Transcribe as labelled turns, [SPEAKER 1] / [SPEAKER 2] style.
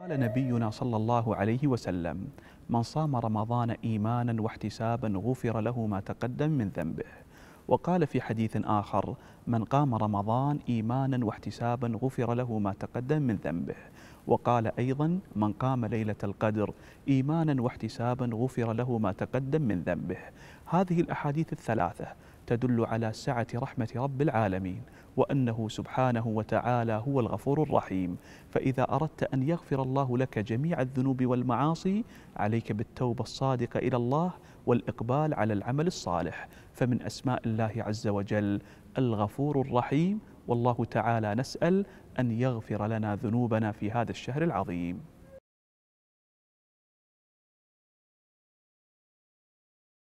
[SPEAKER 1] قال نبينا صلى الله عليه وسلم من صام رمضان إيمانا واحتسابا غفر له ما تقدم من ذنبه وقال في حديث آخر من قام رمضان إيمانا واحتسابا غفر له ما تقدم من ذنبه وقال أيضا من قام ليلة القدر إيمانا واحتسابا غفر له ما تقدم من ذنبه هذه الأحاديث الثلاثة تدل على سعة رحمة رب العالمين وأنه سبحانه وتعالى هو الغفور الرحيم فإذا أردت أن يغفر الله لك جميع الذنوب والمعاصي عليك بالتوبة الصادقة إلى الله والإقبال على العمل الصالح فمن أسماء الله عز وجل الغفور الرحيم والله تعالى نسأل أن يغفر لنا ذنوبنا في هذا الشهر العظيم